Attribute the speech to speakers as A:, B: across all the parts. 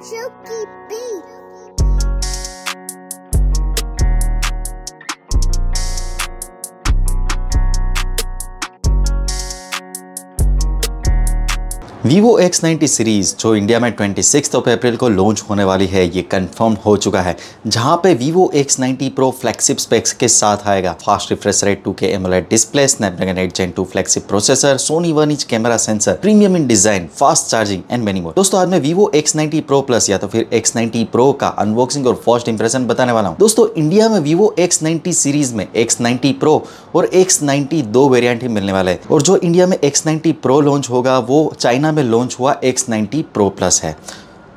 A: Chucky Beats. Vivo X90 series जो India में twenty six April को लॉन्च होने वाली है ये कंफर्म हो चुका है जहां पे Vivo X90 pro flagship specs के साथ आएगा fast refresh rate 2K AMOLED display Snapdragon 8 Gen 2 flagship processor Sony one inch camera sensor premium in design fast charging and many more दोस्तों आज मैं वीवो X90 Pro प्लस या तो फिर X90 Pro का अनबॉक्सिंग और फर्स्ट इंप्रेशन बताने वाला हूँ दोस्तों इंडिया में वीवो X90 सीरीज में X90 Pro और X90 दो वेरियंट ही मिलने वाले हैं और जो इंडिया में X90 Pro लॉन्च होगा वो चाइना चाइना में लॉन्च हुआ X90 Pro Plus है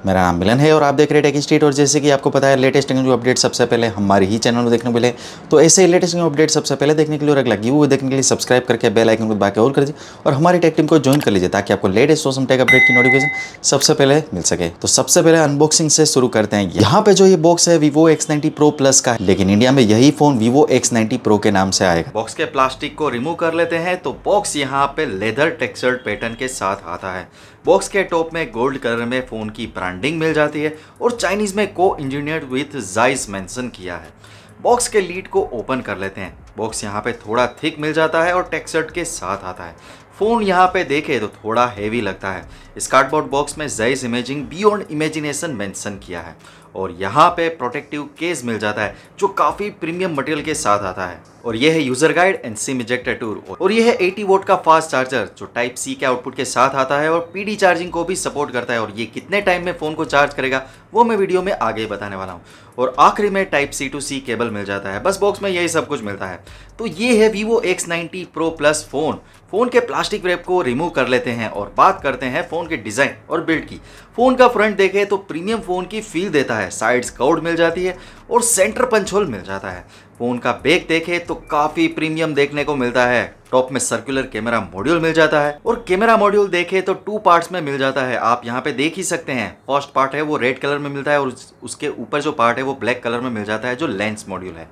A: मेरा नाम मिलन है और आप देख रहे हैं टेक स्ट्रीट और जैसे कि आपको पता है लेटेस्ट टेक्नोलॉजी अपडेट सबसे पहले हमारे ही चैनल में देखने को मिले तो ऐसे ही लेटेस्ट अपडेट सबसे पहले देखने के लिए और अगला व्यू देखने के लिए सब्सक्राइब करके बेल आइकन को बाकी और कर दीजिए और हमारी टेक टीम को ज्वाइन कर लीजिए ताकि आपको लेटेस्ट सोशम टेक अपडेट की नोटिफिकेशन सबसे पहले मिल सके तो सबसे पहले अनबॉक्सिंग से शुरू करते हैं यहाँ पे जो ये बॉक्स है वीवो एक्स नाइनटी प्लस का लेकिन इंडिया में यही फोन वीवो एक्स प्रो के नाम से आएगा बॉक्स के प्लास्टिक को रिमूव कर लेते हैं तो बॉक्स यहाँ पे लेदर टेक्सर्ड पैटर्न के साथ आता है बॉक्स के टॉप में गोल्ड कलर में फ़ोन की ब्रांडिंग मिल जाती है और चाइनीज़ में को इंजीनियर विथ जाइस मैंसन किया है बॉक्स के लीड को ओपन कर लेते हैं बॉक्स यहाँ पे थोड़ा थिक मिल जाता है और टेक्सर्ट के साथ आता है फ़ोन यहाँ पे देखे तो थोड़ा हेवी लगता है इस कार्डबोर्ड बॉक्स में Zeiss imaging beyond imagination mention किया है और यहाँ पे प्रोटेक्टिव केस मिल जाता है जो काफ़ी प्रीमियम मटेरियल के साथ आता है और ये है user guide and SIM ejector tool और ये है एटी वोट का फास्ट चार्जर जो टाइप सी के आउटपुट के साथ आता है और पीडी चार्जिंग को भी सपोर्ट करता है और ये कितने टाइम में फ़ोन को चार्ज करेगा वो मैं वीडियो में आगे बताने वाला हूँ और आखिरी में type C to C cable मिल जाता है बस बॉक्स में यही सब कुछ मिलता है तो ये है Vivo X ninety pro plus phone phone के प्लास्टिक रैप को रिमूव कर लेते हैं और बात करते हैं फ़ोन के डिज़ाइन और बिल्ड की फ़ोन का फ्रंट देखे तो प्रीमियम फ़ोन की फील देता है साइड्स काउड मिल जाती है और सेंटर पंचोल मिल जाता है फ़ोन का बेग देखे तो काफ़ी प्रीमियम देखने को मिलता है टॉप में सर्कुलर कैमरा मॉड्यूल मिल जाता है और कैमरा मॉड्यूल देखे तो टू पार्ट्स में मिल जाता है आप यहाँ पे देख ही सकते हैं फर्स्ट पार्ट है वो रेड कलर में मिलता है और उसके ऊपर जो पार्ट है वो ब्लैक कलर में मिल जाता है जो लेंस मॉड्यूल है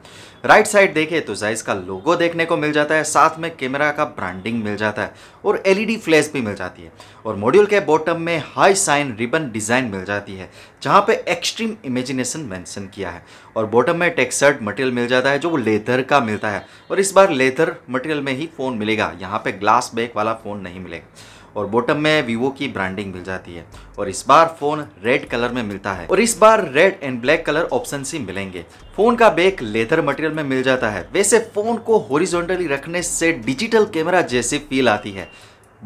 A: राइट साइड देखे तो जाइज का लोगो देखने को मिल जाता है साथ में कैमरा का ब्रांडिंग मिल जाता है और एलईडी फ्लैश e भी मिल जाती है और मॉड्यूल के बॉटम में हाई साइन रिबन डिज़ाइन मिल जाती है जहाँ पे एक्सट्रीम इमेजिनेशन मेंशन किया है और बॉटम में टेक्सर्ड मटेरियल मिल जाता है जो लेदर का मिलता है और इस बार लेदर मटेरियल में ही फोन फ़ोन मिलेगा यहाँ पे ग्लास बैक वाला फ़ोन नहीं मिलेगा और बॉटम में वीवो की ब्रांडिंग मिल जाती है और इस बार फ़ोन रेड कलर में मिलता है और इस बार red and black colour option ही मिलेंगे फ़ोन का बैक लेदर मटेरियल में मिल जाता है वैसे फ़ोन को हॉरिजॉन्टली रखने से डिजिटल कैमरा जैसी फील आती है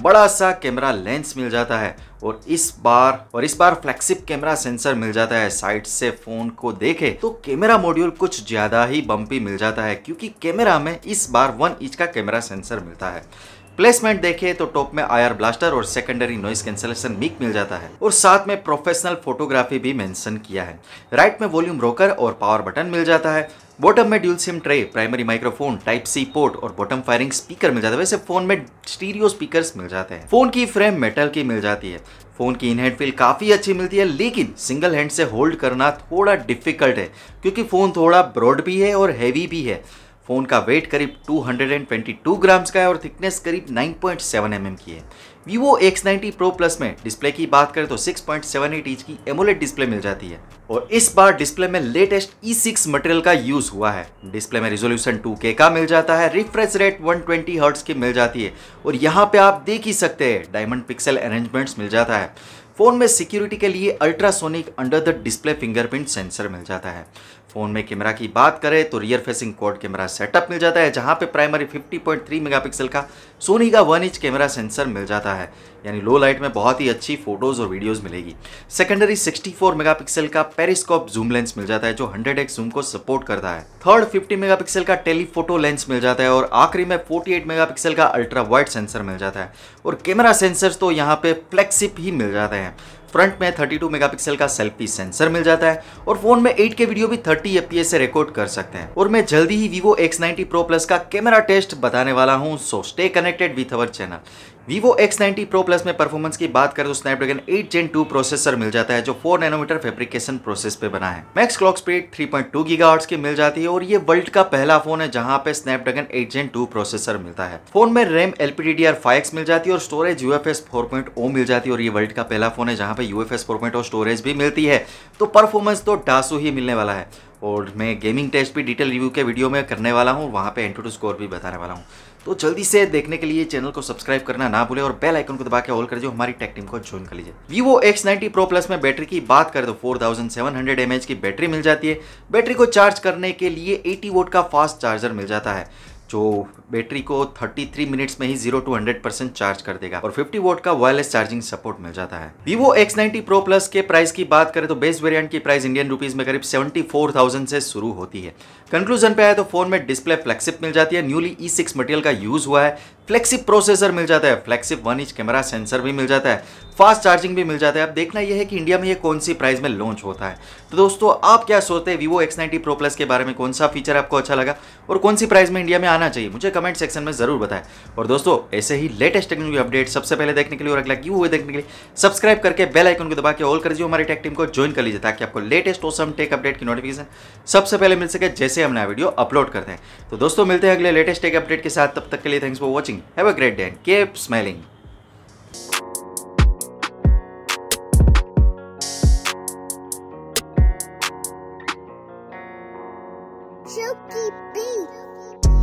A: बड़ा सा कैमरा लेंस मिल जाता है और इस बार और इस बार फ्लैक्सिप कैमरा सेंसर मिल जाता है साइड से फोन को देखे तो कैमरा मॉड्यूल कुछ ज्यादा ही बम्पी मिल जाता है क्योंकि कैमरा में इस बार वन इंच का कैमरा सेंसर मिलता है प्लेसमेंट देखे तो टॉप में आईआर ब्लास्टर और सेकेंडरी नॉइस कैंसलेशन मिक मिल जाता है और साथ में प्रोफेशनल फोटोग्राफी भी मेंशन किया है राइट में वॉल्यूम रोकर और पावर बटन मिल जाता है बॉटम में dual SIM tray primary microphone type C port और बॉटम फायरिंग स्पीकर मिल जाता है वैसे फोन में स्टीरियो स्पीकर्स मिल जाते हैं फोन की फ्रेम मेटल की मिल जाती है फोन की इनहैंड फील काफ़ी अच्छी मिलती है लेकिन सिंगल हैंड से होल्ड करना थोड़ा डिफिकल्ट है क्योंकि फ़ोन थोड़ा ब्रॉड भी है और हैवी भी है फ़ोन का वेट करीब 222 ग्राम्स का है और थिकनेस करीब 9.7 पॉइंट mm की है Vivo X90 Pro Plus में डिस्प्ले की बात करें तो 6.78 पॉइंट इंच की एमोलेट डिस्प्ले मिल जाती है और इस बार डिस्प्ले में लेटेस्ट E6 मटेरियल का यूज हुआ है डिस्प्ले में रिजोल्यूशन 2K का मिल जाता है रिफ्रेश रेट 120 ट्वेंटी की मिल जाती है और यहाँ पे आप देख ही सकते हैं डायमंड पिक्सल अरेंजमेंट्स मिल जाता है फोन में सिक्योरिटी के लिए ultrasonic under the display fingerprint sensor मिल जाता है फ़ोन में कैमरा की बात करें तो rear facing quad camera setup मिल जाता है जहाँ पे प्राइमरी 50.3 मेगापिक्सल का सोनी का वन इंच कैमरा सेंसर मिल जाता है यानी लो लाइट में बहुत ही अच्छी फोटोज़ और वीडियोज़ मिलेगी सेकेंडरी 64 मेगापिक्सल का पेरिस्कोप जूम लेंस मिल जाता है जो हंड्रेड जूम को सपोर्ट करता है थर्ड फिफ्टी मेगापिक्सल का टेलीफोटो लेंस मिल जाता है और आखिरी में फोर्टी एट का अल्ट्रा वाइड सेंसर मिल जाता है और कैमरा सेंसर तो यहाँ पे फ्लैक्सिप ही मिल जाते हैं फ्रंट में 32 मेगापिक्सल का सेल्फी सेंसर मिल जाता है और फोन में 8K वीडियो भी 30 एफपीएस से रिकॉर्ड कर सकते हैं और मैं जल्दी ही वीवो X90 Pro Plus का कैमरा टेस्ट बताने वाला हूँ so stay connected with our channel Vivo X90 Pro Plus में परफॉर्मेंस की बात करें तो Snapdragon 8 Gen 2 प्रोसेसर मिल जाता है जो 4 नैनोमीटर फैब्रिकेशन प्रोसेस पे बना है मैक्स क्लॉक स्पीड 3.2 पॉइंट की मिल जाती है और ये वर्ल्ड का पहला फोन है जहां पे Snapdragon 8 Gen 2 प्रोसेसर मिलता है फोन में रैम LPDDR5X मिल जाती है और स्टोरेज यू एफ मिल जाती है और ये वर्ल्ड का पहला फोन है जहाँ पे यू एफ स्टोरेज भी मिलती है तो परफॉर्मेंस तो डासू ही मिलने वाला है और मैं गेमिंग टेस्ट भी डिटेल रिव्यू के वीडियो में करने वाला हूँ वहाँ पे एंट्रो स्कोर भी बताने वाला हूँ तो जल्दी से देखने के लिए चैनल को सब्सक्राइब करना ना भूले और बेल आइकन को दबा के ऑल कर जो हमारी टेक टीम को ज्वाइन कर लीजिए Vivo X ninety pro plus में बैटरी की बात करें तो 4700 थाउजेंड की बैटरी मिल जाती है बैटरी को चार्ज करने के लिए 80 वोट का फास्ट चार्जर मिल जाता है जो बैटरी को 33 मिनट्स में ही zero to hundred percent charge कर देगा और 50 वोट का वायरलेस चार्जिंग सपोर्ट मिल जाता है वीवो X90 Pro Plus के प्राइस की बात करें तो बेस वेरियंट की प्राइस इंडियन रुपीज में करीब 74,000 से शुरू होती है कंक्लूजन पे आए तो फोन में डिस्प्ले फ्लेक्सिप मिल जाती है न्यूली ई सिक्स मटेरियल का यूज हुआ है फ्लेक्सिप प्रोसेसर मिल जाता है flagship one inch camera sensor भी मिल जाता है फास्ट चार्जिंग भी मिल जाता है अब देखना यह है कि इंडिया में ये कौन सी प्राइस में लॉन्च होता है तो दोस्तों आप क्या सोचते हैं Vivo X ninety pro plus के बारे में कौन सा फीचर आपको अच्छा लगा और कौन सी प्राइस में इंडिया में आना चाहिए मुझे कमेंट सेक्शन में जरूर बताएं और दोस्तों ऐसे ही लेटेस्ट टेक्नोलॉजी अपडेट सबसे पहले देखने के लिए और अगला क्यू हुए देखने के लिए सब्सक्राइब करके बेल आइकन को दबा के ऑल कर दीजिए हमारी टेक टीम को ज्वाइन कर लीजिए ताकि आपको लेटेस्ट ऑसम टेक अपडेट की नोटिफिकेशन सबसे पहले मिल सके जैसे हम नया वीडियो अपलोड करते हैं तो दोस्तों मिलते हैं अगले लेटेस्ट टेक अपडेट के साथ तब तक के लिए thanks for watching watching. Have a great day and keep smiling. Chucky Bee.